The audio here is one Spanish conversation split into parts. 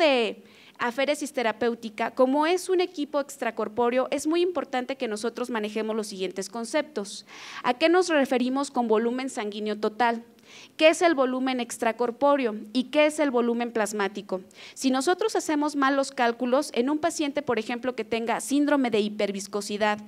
de Aféresis Terapéutica, como es un equipo extracorpóreo, es muy importante que nosotros manejemos los siguientes conceptos. ¿A qué nos referimos con volumen sanguíneo total? ¿Qué es el volumen extracorpóreo y qué es el volumen plasmático? Si nosotros hacemos mal los cálculos en un paciente, por ejemplo, que tenga síndrome de hiperviscosidad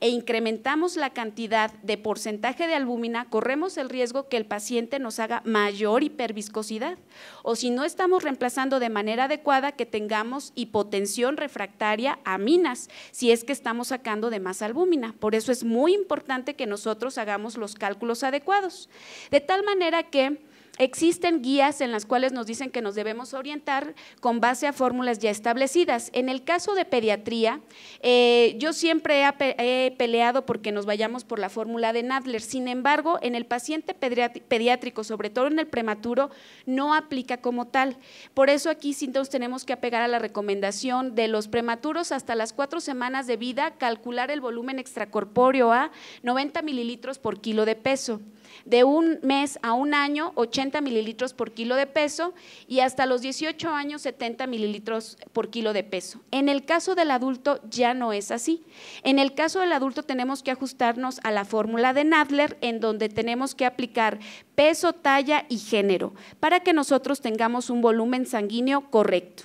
e incrementamos la cantidad de porcentaje de albúmina, corremos el riesgo que el paciente nos haga mayor hiperviscosidad. O si no estamos reemplazando de manera adecuada, que tengamos hipotensión refractaria a minas, si es que estamos sacando de más albúmina. Por eso es muy importante que nosotros hagamos los cálculos adecuados. De tal manera que existen guías en las cuales nos dicen que nos debemos orientar con base a fórmulas ya establecidas. En el caso de pediatría, eh, yo siempre he peleado porque nos vayamos por la fórmula de Nadler. Sin embargo, en el paciente pediátrico, sobre todo en el prematuro, no aplica como tal. Por eso aquí sí nos tenemos que apegar a la recomendación de los prematuros hasta las cuatro semanas de vida, calcular el volumen extracorpóreo a 90 mililitros por kilo de peso de un mes a un año 80 mililitros por kilo de peso y hasta los 18 años 70 mililitros por kilo de peso. En el caso del adulto ya no es así. En el caso del adulto tenemos que ajustarnos a la fórmula de Nadler en donde tenemos que aplicar peso, talla y género para que nosotros tengamos un volumen sanguíneo correcto.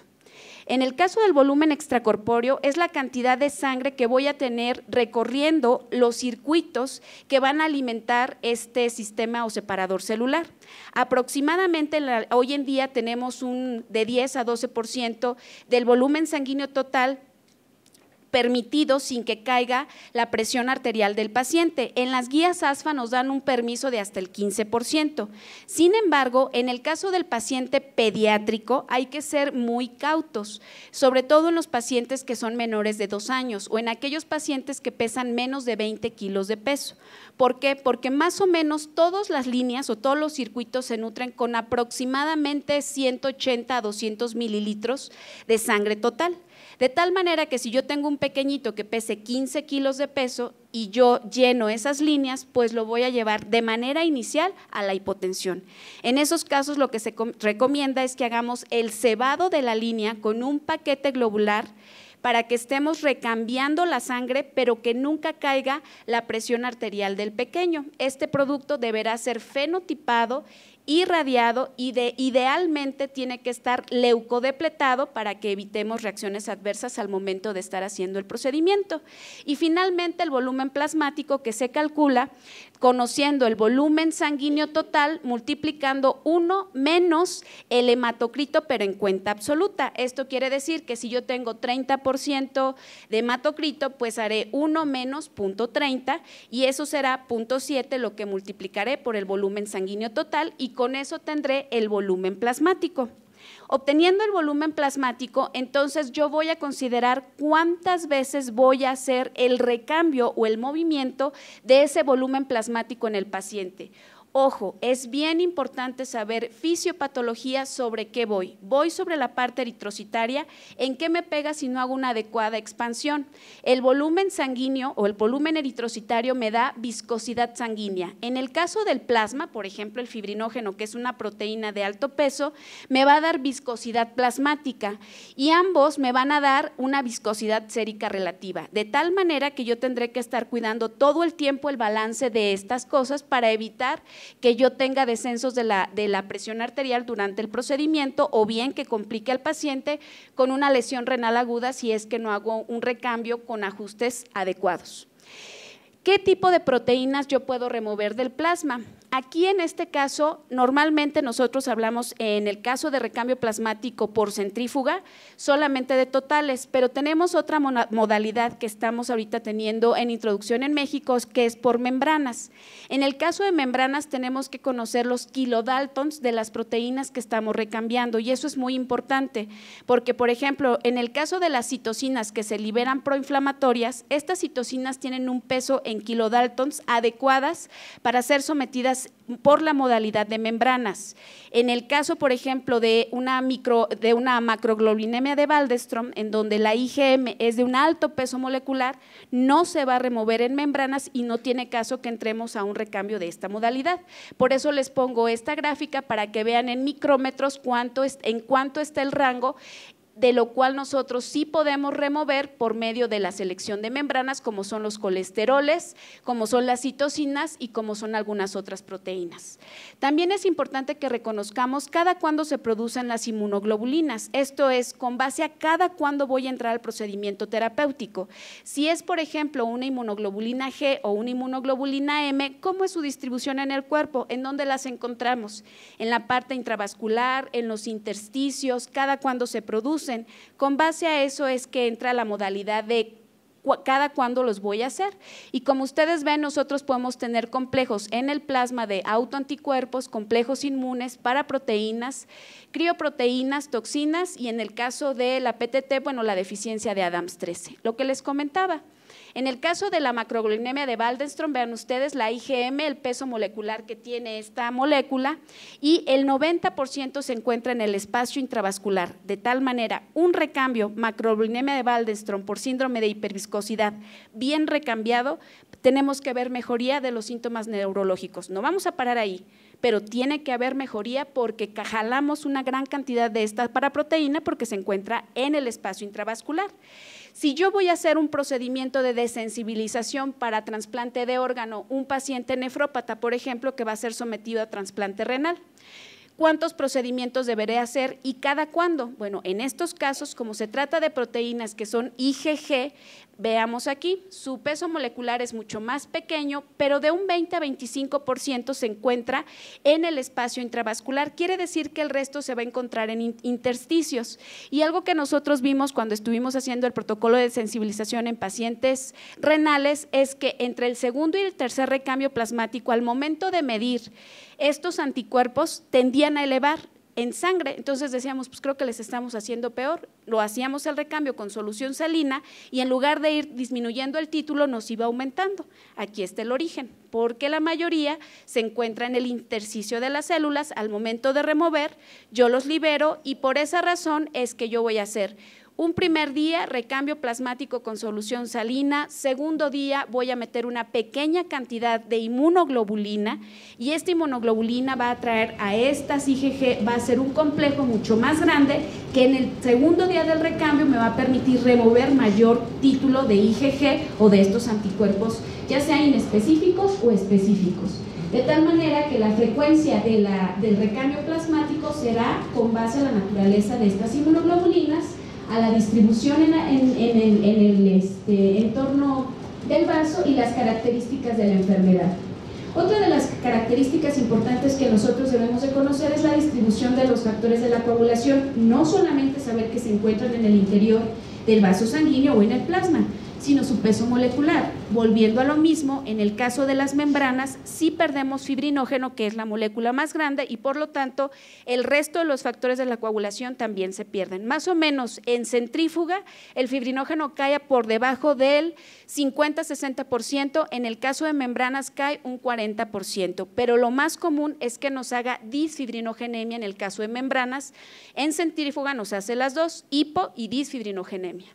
En el caso del volumen extracorpóreo es la cantidad de sangre que voy a tener recorriendo los circuitos que van a alimentar este sistema o separador celular. Aproximadamente hoy en día tenemos un de 10 a 12% del volumen sanguíneo total permitido sin que caiga la presión arterial del paciente. En las guías ASFA nos dan un permiso de hasta el 15%. Sin embargo, en el caso del paciente pediátrico hay que ser muy cautos, sobre todo en los pacientes que son menores de dos años o en aquellos pacientes que pesan menos de 20 kilos de peso. ¿Por qué? Porque más o menos todas las líneas o todos los circuitos se nutren con aproximadamente 180 a 200 mililitros de sangre total. De tal manera que si yo tengo un pequeñito que pese 15 kilos de peso y yo lleno esas líneas, pues lo voy a llevar de manera inicial a la hipotensión. En esos casos lo que se recomienda es que hagamos el cebado de la línea con un paquete globular para que estemos recambiando la sangre, pero que nunca caiga la presión arterial del pequeño. Este producto deberá ser fenotipado irradiado y de, idealmente tiene que estar leucodepletado para que evitemos reacciones adversas al momento de estar haciendo el procedimiento. Y finalmente el volumen plasmático que se calcula conociendo el volumen sanguíneo total multiplicando 1 menos el hematocrito pero en cuenta absoluta. Esto quiere decir que si yo tengo 30% de hematocrito pues haré 1 menos 0.30 y eso será 0.7 lo que multiplicaré por el volumen sanguíneo total y con eso tendré el volumen plasmático. Obteniendo el volumen plasmático, entonces yo voy a considerar cuántas veces voy a hacer el recambio o el movimiento de ese volumen plasmático en el paciente. Ojo, es bien importante saber fisiopatología sobre qué voy. Voy sobre la parte eritrocitaria, en qué me pega si no hago una adecuada expansión. El volumen sanguíneo o el volumen eritrocitario me da viscosidad sanguínea. En el caso del plasma, por ejemplo, el fibrinógeno, que es una proteína de alto peso, me va a dar viscosidad plasmática y ambos me van a dar una viscosidad sérica relativa, de tal manera que yo tendré que estar cuidando todo el tiempo el balance de estas cosas para evitar que yo tenga descensos de la, de la presión arterial durante el procedimiento o bien que complique al paciente con una lesión renal aguda si es que no hago un recambio con ajustes adecuados. ¿Qué tipo de proteínas yo puedo remover del plasma? Aquí en este caso, normalmente nosotros hablamos en el caso de recambio plasmático por centrífuga, solamente de totales, pero tenemos otra modalidad que estamos ahorita teniendo en introducción en México, que es por membranas. En el caso de membranas tenemos que conocer los kilodaltons de las proteínas que estamos recambiando y eso es muy importante, porque por ejemplo, en el caso de las citocinas que se liberan proinflamatorias, estas citocinas tienen un peso en kilodaltons adecuadas para ser sometidas por la modalidad de membranas. En el caso, por ejemplo, de una, macroglobinemia de una de en donde la IgM es de un alto peso molecular, no se va a remover en membranas y no tiene caso que entremos a un recambio de esta modalidad. Por eso les pongo esta gráfica para que vean en micrómetros cuánto en cuánto está el rango de lo cual nosotros sí podemos remover por medio de la selección de membranas, como son los colesteroles, como son las citocinas y como son algunas otras proteínas. También es importante que reconozcamos cada cuándo se producen las inmunoglobulinas, esto es, con base a cada cuándo voy a entrar al procedimiento terapéutico. Si es, por ejemplo, una inmunoglobulina G o una inmunoglobulina M, ¿cómo es su distribución en el cuerpo? ¿En dónde las encontramos? En la parte intravascular, en los intersticios, cada cuándo se produce con base a eso es que entra la modalidad de cada cuándo los voy a hacer. Y como ustedes ven, nosotros podemos tener complejos en el plasma de autoanticuerpos, complejos inmunes para proteínas, crioproteínas, toxinas y en el caso de la PTT, bueno, la deficiencia de ADAMS 13, lo que les comentaba. En el caso de la macroglinemia de Waldenstrom, vean ustedes la IgM, el peso molecular que tiene esta molécula, y el 90% se encuentra en el espacio intravascular. De tal manera, un recambio macroglinemia de Waldenstrom por síndrome de hiperviscosidad bien recambiado, tenemos que ver mejoría de los síntomas neurológicos. No vamos a parar ahí, pero tiene que haber mejoría porque cajalamos una gran cantidad de esta paraproteína porque se encuentra en el espacio intravascular. Si yo voy a hacer un procedimiento de desensibilización para trasplante de órgano, un paciente nefrópata, por ejemplo, que va a ser sometido a trasplante renal, cuántos procedimientos deberé hacer y cada cuándo. Bueno, en estos casos, como se trata de proteínas que son IgG, veamos aquí, su peso molecular es mucho más pequeño, pero de un 20 a 25% se encuentra en el espacio intravascular. Quiere decir que el resto se va a encontrar en intersticios. Y algo que nosotros vimos cuando estuvimos haciendo el protocolo de sensibilización en pacientes renales es que entre el segundo y el tercer recambio plasmático, al momento de medir, estos anticuerpos tendía a elevar en sangre, entonces decíamos, pues creo que les estamos haciendo peor. Lo hacíamos el recambio con solución salina y en lugar de ir disminuyendo el título nos iba aumentando. Aquí está el origen, porque la mayoría se encuentra en el intersticio de las células al momento de remover, yo los libero y por esa razón es que yo voy a hacer un primer día, recambio plasmático con solución salina. Segundo día, voy a meter una pequeña cantidad de inmunoglobulina y esta inmunoglobulina va a traer a estas IgG, va a ser un complejo mucho más grande que en el segundo día del recambio me va a permitir remover mayor título de IgG o de estos anticuerpos, ya sean inespecíficos o específicos. De tal manera que la frecuencia del recambio plasmático será con base a la naturaleza de estas inmunoglobulinas a la distribución en, el, en este, entorno del vaso y las características de la enfermedad. Otra de las características importantes que nosotros debemos de conocer es la distribución de los factores de la coagulación, no solamente saber que se encuentran en el interior del vaso sanguíneo o en el plasma, sino su peso molecular. Volviendo a lo mismo, en el caso de las membranas, sí perdemos fibrinógeno, que es la molécula más grande, y por lo tanto el resto de los factores de la coagulación también se pierden. Más o menos en centrífuga, el fibrinógeno cae por debajo del 50-60%, en el caso de membranas cae un 40%, pero lo más común es que nos haga disfibrinogenemia en el caso de membranas, en centrífuga nos hace las dos, hipo y disfibrinogenemia.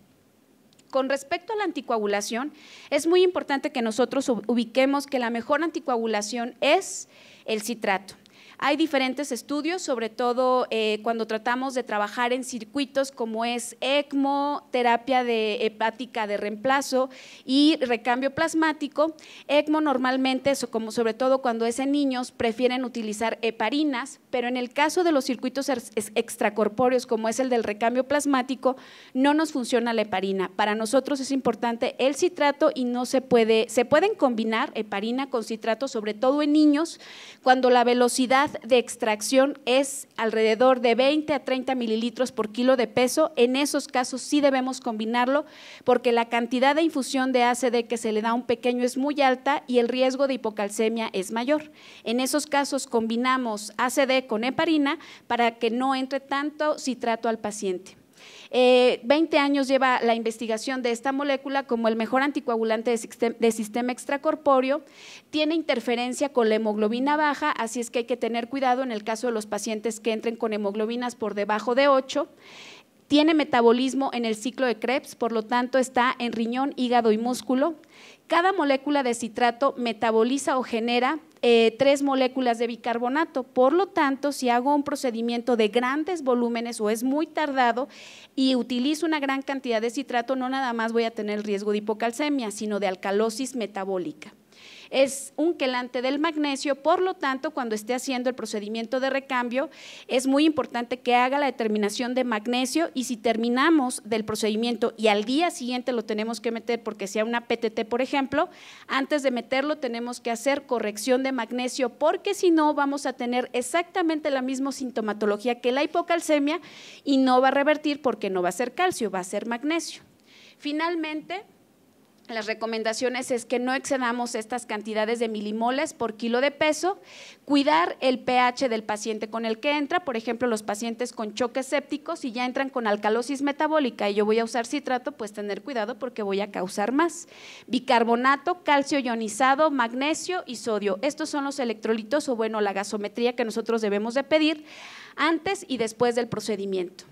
Con respecto a la anticoagulación, es muy importante que nosotros ubiquemos que la mejor anticoagulación es el citrato. Hay diferentes estudios, sobre todo eh, cuando tratamos de trabajar en circuitos como es ECMO, terapia de hepática de reemplazo y recambio plasmático. ECMO normalmente, como sobre todo cuando es en niños, prefieren utilizar heparinas, pero en el caso de los circuitos extracorpóreos, como es el del recambio plasmático, no nos funciona la heparina. Para nosotros es importante el citrato y no se puede, se pueden combinar heparina con citrato, sobre todo en niños, cuando la velocidad de extracción es alrededor de 20 a 30 mililitros por kilo de peso. En esos casos sí debemos combinarlo porque la cantidad de infusión de ACD que se le da a un pequeño es muy alta y el riesgo de hipocalcemia es mayor. En esos casos combinamos ACD con heparina para que no entre tanto citrato al paciente. 20 eh, años lleva la investigación de esta molécula como el mejor anticoagulante de, de sistema extracorpóreo. Tiene interferencia con la hemoglobina baja, así es que hay que tener cuidado en el caso de los pacientes que entren con hemoglobinas por debajo de 8 tiene metabolismo en el ciclo de Krebs, por lo tanto está en riñón, hígado y músculo. Cada molécula de citrato metaboliza o genera eh, tres moléculas de bicarbonato. Por lo tanto, si hago un procedimiento de grandes volúmenes o es muy tardado y utilizo una gran cantidad de citrato, no nada más voy a tener riesgo de hipocalcemia, sino de alcalosis metabólica es un quelante del magnesio, por lo tanto, cuando esté haciendo el procedimiento de recambio, es muy importante que haga la determinación de magnesio y si terminamos del procedimiento y al día siguiente lo tenemos que meter porque sea una PTT, por ejemplo, antes de meterlo tenemos que hacer corrección de magnesio porque si no vamos a tener exactamente la misma sintomatología que la hipocalcemia y no va a revertir porque no va a ser calcio, va a ser magnesio. Finalmente, las recomendaciones es que no excedamos estas cantidades de milimoles por kilo de peso, cuidar el pH del paciente con el que entra, por ejemplo, los pacientes con choques sépticos, si ya entran con alcalosis metabólica y yo voy a usar citrato, pues tener cuidado porque voy a causar más. Bicarbonato, calcio ionizado, magnesio y sodio. Estos son los electrolitos o bueno, la gasometría que nosotros debemos de pedir antes y después del procedimiento.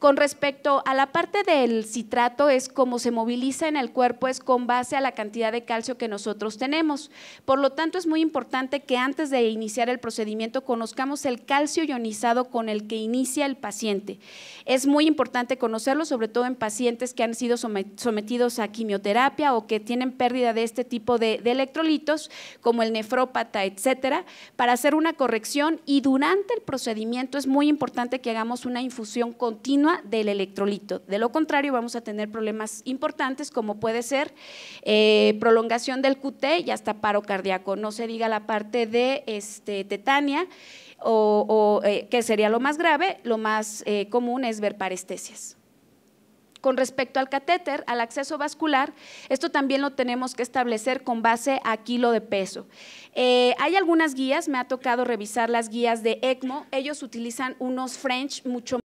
Con respecto a la parte del citrato, es como se moviliza en el cuerpo, es con base a la cantidad de calcio que nosotros tenemos. Por lo tanto, es muy importante que antes de iniciar el procedimiento conozcamos el calcio ionizado con el que inicia el paciente. Es muy importante conocerlo, sobre todo en pacientes que han sido sometidos a quimioterapia o que tienen pérdida de este tipo de, electrolitos, como el nefrópata, etcétera, para hacer una corrección y durante el procedimiento es muy importante que hagamos una infusión continua del electrolito. De lo contrario, vamos a tener problemas importantes como puede ser eh, prolongación del QT y hasta paro cardíaco. No se diga la parte de este, tetania, o, eh, que sería lo más grave, lo más eh, común es ver parestesias. Con respecto al catéter, al acceso vascular, esto también lo tenemos que establecer con base a kilo de peso. hay algunas guías, me ha tocado revisar las guías de ECMO, ellos utilizan unos French mucho más